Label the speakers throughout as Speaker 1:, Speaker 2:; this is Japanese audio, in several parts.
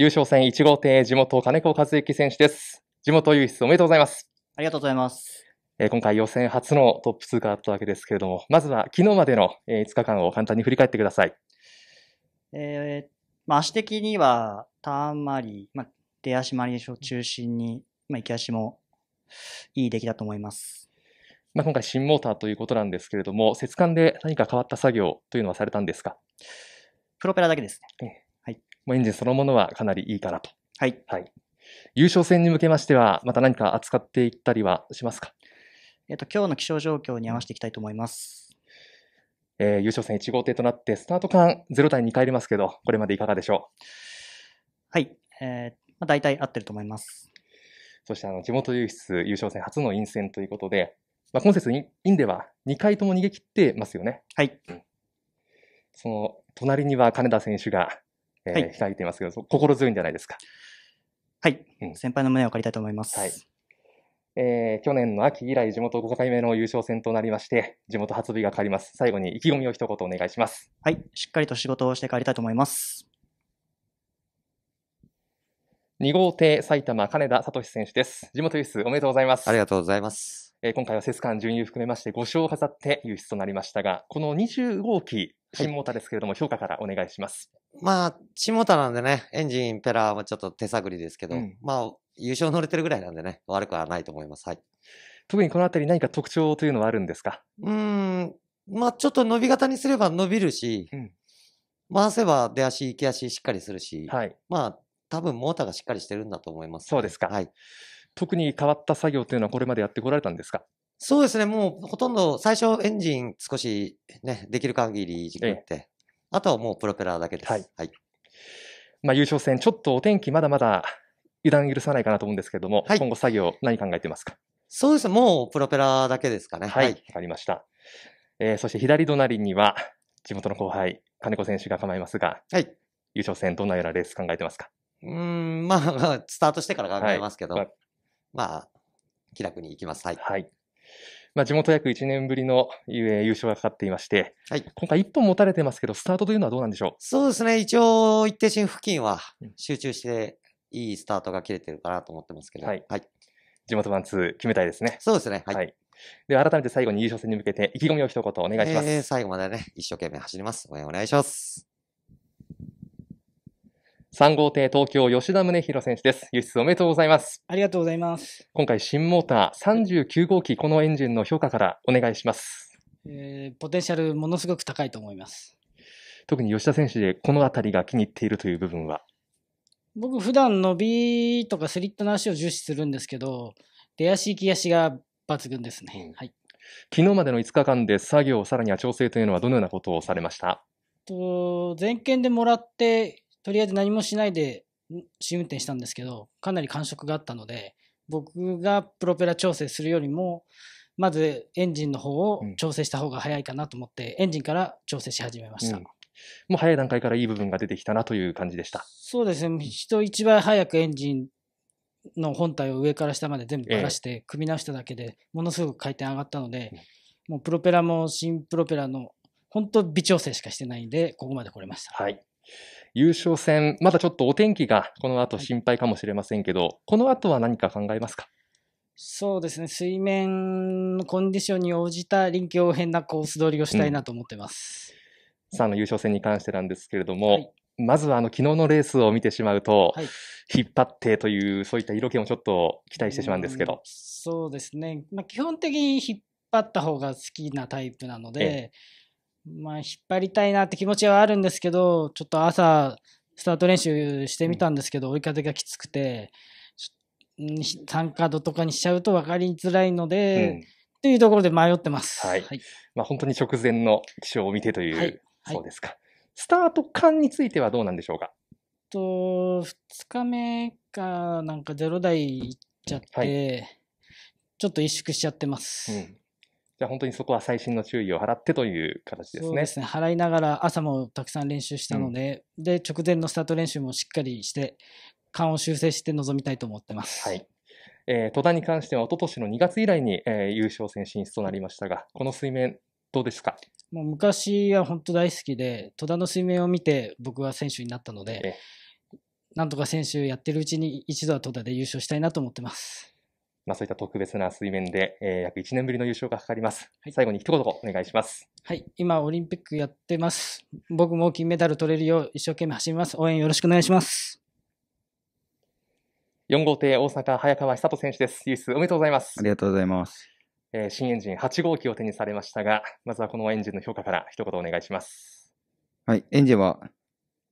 Speaker 1: 優勝戦1号艇、地元金子和之選手です。地元優勝おめでとうございます。ありがとうございます。え今回予選初のトップ通過だったわけですけれども、まずは昨日までの、え5日間を簡単に振り返ってください。
Speaker 2: えー、まあ、足的には、ターン回り、まあ、出足回りを中心に、まあ、行き足もいい出来だと思います。
Speaker 1: まあ、今回新モーターということなんですけれども、節間で何か変わった作業というのはされたんですかプロペラだけですね。ええもうエンジンそのものはかなりいいかなと。はい。はい。優勝戦に向けましては、また何か扱っていったりはしますかえっ、と、今日の気象状況に合わせていきたいと思います。えー、優勝戦1号艇となって、スタート間0対2回りますけど、これまでいかがでしょうはい。えー、まあ、大体合ってると思います。そしてあの地元流出優勝戦初の陰線ということで、まあ、今節インでは2回とも逃げ切ってますよね。はい、その隣には金田選手がえー、はい、控えていますけど、心強いんじゃないですか。はい、うん、先輩の胸を借りたいと思います。はいえー、去年の秋以来、地元5回目の優勝戦となりまして、地元初日がかかります。最後に意気込みを一言お願いします。はい、しっかりと仕事をして帰りたいと思います。2号艇埼玉金田聡選手です。地元ユーおめでとうございます。ありがとうございます。えー、今回はセスカン準優含めまして5勝を飾って優勝となりましたが、この25期新モーターですけれども、評価からお願いします。まあ、新モーターなんでね、エンジン、ペラもちょっと手探りですけど、うん、まあ、優勝乗れてるぐらいなんでね、悪くはないと思います。はい。特にこの辺り何か特徴というのはあるんですか
Speaker 3: うん、まあ、ち
Speaker 1: ょっと伸び型にすれば伸びるし、うん、回せば出足、行き足しっかりするし、はい、まあ、多分モーターがしっかりしてるんだと思います、ね、そうですか。はい。特に変わった作業というのはこれまでやってこられたんですかそうですね、もうほとんど最初エンジン少しね、できる限りやって、ええ、あとはもうプロペラだけです。はい。はい、まあ優勝戦、ちょっとお天気まだまだ油断許さないかなと思うんですけれども、はい、今後作業何考えてますかそうです、もうプロペラだけですかね。はい、わ、はい、かりました。えー、そして左隣には地元の後輩、金子選手が構えますが、はい、優勝戦どんなようなレース考えてますかうん、まあ、まあ、スタートしてから考えますけど、まあ、気楽にいきます。はい。はいまあ、地元約1年ぶりの優勝がかかっていまして、はい、今回1本持たれてますけど、スタートというのはどうなんでしょうそうですね、一応、一定心付近は集中して、いいスタートが切れてるかなと思ってますけど、はい、はい、地元ワンツー決めたいですね。そうですね、はい、はい、では改めて最後に優勝戦に向けて、意気込みを一言お願いします。えー、最後までね、一生懸命走ります。応援お願いします。3号艇東京吉田宗弘選手です。輸出おめでとうございます。ありがとうございます。今回新モーター39号機このエンジンの評価からお願いします。
Speaker 2: えー、ポテンシャルものすごく高いと思います。
Speaker 1: 特に吉田選手でこの辺りが気に入っているという部分は
Speaker 2: 僕普段伸びとかスリットの足を重視するんですけど出足行き足が抜群ですね、うん、はい、
Speaker 1: 昨日までの5日間で作業さらには調整というのはどのようなことをされました
Speaker 2: と前件でもらってとりあえず何もしないで試運転したんですけど、かなり感触があったので、僕がプロペラ調整するよりも、まずエンジンの方を調整した方が早いかなと思って、エンジンから調整し始めました、うん。も
Speaker 1: う早い段階からいい部分が出てきたなという感じでした。
Speaker 2: そうですね。人一倍早くエンジンの本体を上から下まで全部ばらして、組み直しただけでものすごく回転上がったので、もうプロペラも新プロペラの本当微調整しかしてないんで、ここまで来れました。はい
Speaker 1: 優勝戦、まだちょっとお天気がこの後心配かもしれませんけど、はい、この後は何か考えますか
Speaker 2: そうですね、水面のコンディションに応じた臨機応変なコース取りをしたいなと思ってます。
Speaker 1: うん、さあの優勝戦に関してなんですけれども、はいまずはあの昨日のレースを見てしまうと、はい、引っ張ってという、そういった色気もちょっと期待してしまうんですけど。う
Speaker 2: そうですね、まあ、基本的に引っ張った方が好きなタイプなので、まあ、引っ張りたいなって気持ちはあるんですけど、ちょっと朝、スタート練習してみたんですけど、追い風がきつくて、3カードとかにしちゃうと分かりづらいので、うん、というところで迷ってます。
Speaker 1: はい。はい、まあ、本当に直前の気象を見てという、はい、そうですか。スタート間についてはどうなんでしょうか
Speaker 2: と、2日目かなんか0台いっちゃって、ちょっと萎縮しちゃってます。うん
Speaker 1: じゃあ本当にそこは最新の注意を払ってという形ですね。そうですね。
Speaker 2: 払いながら朝もたくさん練習したので、うん、で、直前のスタート練習もしっかりして、勘を修正して臨みたいと思ってます。はい。
Speaker 1: えー、戸田に関しては一昨年の2月以来に、えー、優勝戦進出となりましたが、この水面どうですか
Speaker 2: もう昔は本当大好きで、戸田の水面を見て僕は選手になったので、えなんとか選手やってるうちに一度は戸田で優勝したいなと思ってます。
Speaker 1: まあ、そういった特別な水面で、えー、約1年ぶりの優勝がかかります、はい、最後に一言お願いします。
Speaker 2: はい、今、オリンピックやってます。僕も金メダル取れるよう、一生懸命走ります。応援よろしくお願いします。
Speaker 1: 4号艇、大阪、早川久人選手です。ユース、おめでとうございます。ありがとうございます。えー、新エンジン8号機を手にされましたが、まずはこのエンジンの評価から一言お願いします。はい、エンジンは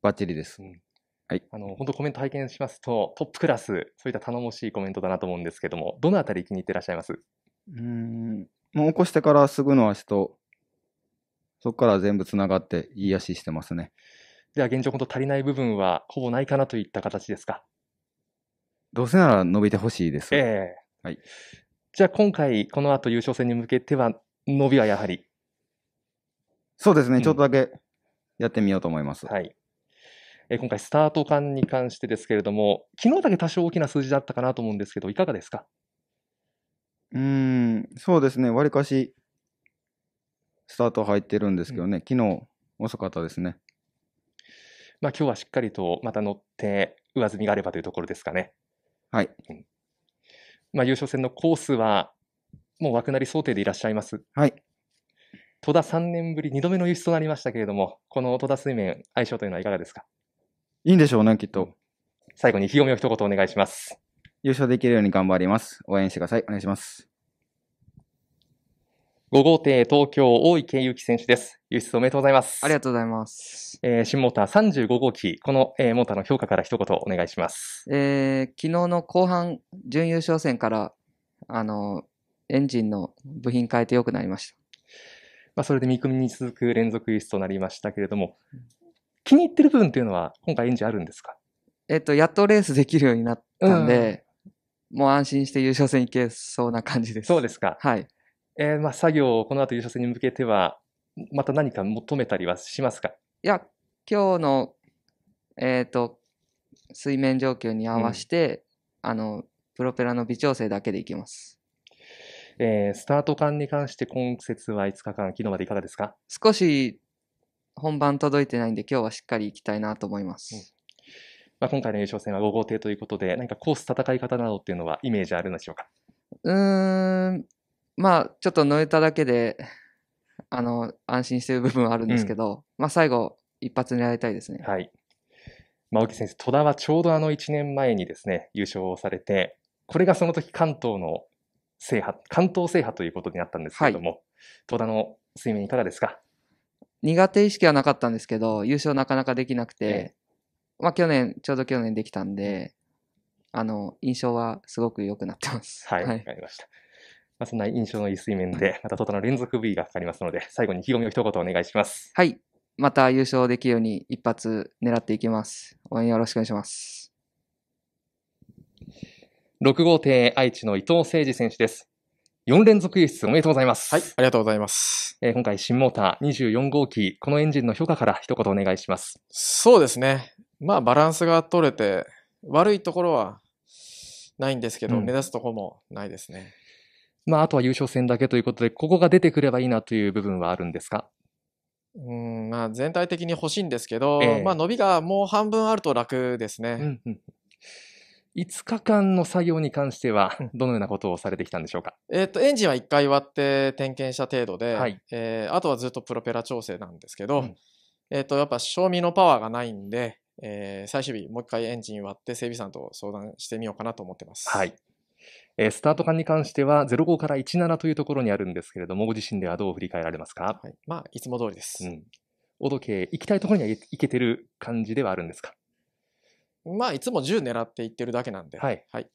Speaker 1: バッチリです。うんはい、あの本当コメント拝見しますとトップクラスそういった頼もしいコメントだなと思うんですけどもどのあたり気に入ってらっしゃいます
Speaker 4: うんもう起こしてからすぐの足と
Speaker 1: そこから全部つながっていい足してますねでは現状本当足りない部分はほぼないかなといった形ですかどうせなら伸びてほしいです、えー、はい、じゃあ今回この後優勝戦に向けては伸びはやはりそうですね、うん、ちょっとだけやってみようと思います、はいえ今回スタート間に関してですけれども、昨日だけ多少大きな数字だったかなと思うんですけど、いかがですかうん、そうですね、わりかしスタート入ってるんですけどね、うん、昨日遅かったですね。まあ今日はしっかりとまた乗って、上積みがあればというところですかね。はい、うん、まあ、優勝戦のコースは、もう枠なり想定でいらっしゃいます。はい戸田3年ぶり2度目の輸出となりましたけれども、この戸田水面、相性というのはいかがですかいいんでしょうね、きっと。最後に意気込みを一言お願いします。優勝できるように頑張ります。応援してください。お願いします。5号艇東京大池祐希選手です。輸出おめでとうございます。ありがとうございます。えー、新モーター35号機、この、えー、モーターの評価から一言お願いします。
Speaker 4: えー、昨日の後半、準優勝戦から、あの、エンジンの部品変えて良くなりました。まあ、それで三組に続
Speaker 1: く連続輸出となりましたけれども、気に入ってる部分っていうのは、今回エンジンあるんですかえっと、やっとレースできるようになったんで、うん、もう安心して優勝戦いけそうな感じです。そうですか。はい。えー、まあ、作業をこの後優勝戦に向けては、また何か求めたりはしますかい
Speaker 4: や、今日の、えっ、ー、と、水面状況に合わせて、うん、あの、プロペラの微調整だけでいきます。えー、スタート間に関して今節は5日間、昨日までいかがですか少し本番届いてないんで、今日はしっかり行きたいなと思います。うん、
Speaker 1: まあ、今回の優勝戦は5号艇ということで、何かコース戦い方などっていうのはイメージあるんでしょうか
Speaker 4: うーん、まあ、ちょっと乗れただけで、あの、安心してる部分はあるんですけど、うん、まあ、最後、一発狙いたいですね。はい。まあ、青先生、戸
Speaker 1: 田はちょうどあの1年前にですね、優勝をされて、これがその時関東の
Speaker 4: 制覇、関東制覇ということになったんですけれども、はい、戸田の睡眠いかがですか苦手意識はなかったんですけど、優勝なかなかできなくて、まあ去年、ちょうど去年できたんで、あの、印象はすごく良くなってます。はい、わ、かりま
Speaker 1: した。まあ、そんな印象のいい水面で、またトトの連続 V がかかりますので、最後に意気込みを一言お願
Speaker 4: いします。はい。また優勝できるように一発狙っていきます。応援よろしくお願いします。
Speaker 1: 6号艇愛知の伊藤誠二選手です。4連続輸出おめでとうございます。はい、ありがとうございます。えー、今回、新モーター24
Speaker 3: 号機、このエンジンの評価から一言お願いします。そうですね。まあ、バランスが取れて、悪いところはないんですけど、うん、目立つところもないですね。
Speaker 1: まあ、あとは優勝戦だけということで、ここが出てくればいいなという部分はあるんですか
Speaker 3: うんまあ、全体的に欲しいんですけど、えー、まあ、伸びがもう半分あると楽ですね。う
Speaker 1: んうん5日間の作業に関しては、どのようなことをされてきたんでしょうか。
Speaker 3: えっと、エンジンは1回割って点検した程度で、はい、えー、あとはずっとプロペラ調整なんですけど、うん、えっと、やっぱ、賞味のパワーがないんで、えー、最終日、もう一回エンジン割って、整備さんと相談してみようかなと思ってます。はい
Speaker 1: えー、スタート間に関しては、05から17というところにあるんですけれども、ご自身ではどう振り返られますか、はいまあ、いつも通りです。うん、おどけ、行きたいところには行けてる感じではあるんですか
Speaker 3: まあ、いつも10狙っていってるだけなんで。
Speaker 1: はい。はい。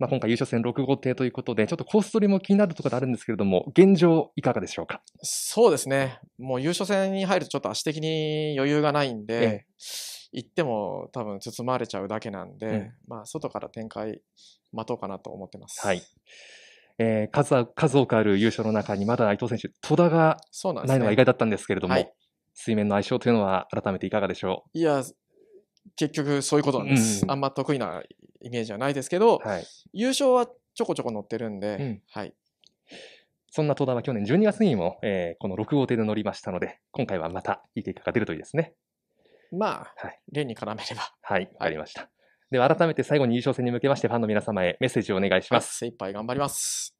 Speaker 1: まあ、今回優勝戦6号艇ということで、ちょっとコース取りも気になるところであるんですけれども、現状いかがでしょうか
Speaker 3: そうですね。もう優勝戦に入るとちょっと足的に余裕がないんで、行っても多分包まれちゃうだけなんで、うん、まあ、外から展開待とうかなと思ってます。はい。
Speaker 1: えー、数数多くある優勝の中にまだ伊藤選手、戸田がないのが意外だったんですけれども、水面の相性というのは改めていかがでしょ
Speaker 3: ういや、結局そういうことなんです。うん、あんま得意なイメージはないですけど、はい、優勝はちょこちょこ乗ってるんで、うん、はい。そんな登壇は去年12月にも、えー、この6号艇で乗り
Speaker 1: ましたので、今回はまたいい結果が出るといいですね。
Speaker 3: まあ、はい、例に絡めれば。はい、あかりました。
Speaker 1: では改めて最後に優勝戦に向けまして、ファンの皆様へメッセージをお願いします。精一杯頑張ります。